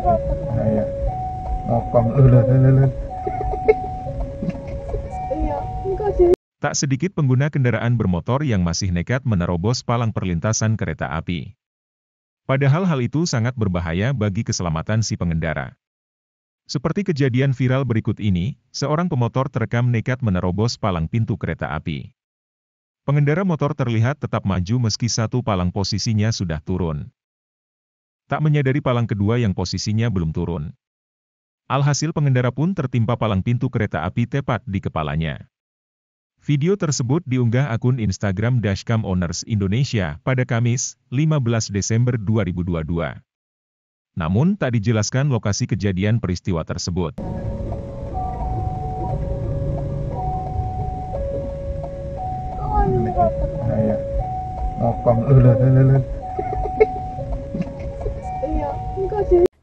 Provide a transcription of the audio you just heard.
Iya, tak sedikit pengguna kendaraan bermotor yang masih nekat menerobos palang perlintasan kereta api. Padahal hal itu sangat berbahaya bagi keselamatan si pengendara. Seperti kejadian viral berikut ini, seorang pemotor terekam nekat menerobos palang pintu kereta api. Pengendara motor terlihat tetap maju meski satu palang posisinya sudah turun tak menyadari palang kedua yang posisinya belum turun. Alhasil pengendara pun tertimpa palang pintu kereta api tepat di kepalanya. Video tersebut diunggah akun Instagram Dashcam Owners Indonesia pada Kamis, 15 Desember 2022. Namun tak dijelaskan lokasi kejadian peristiwa tersebut. Oh,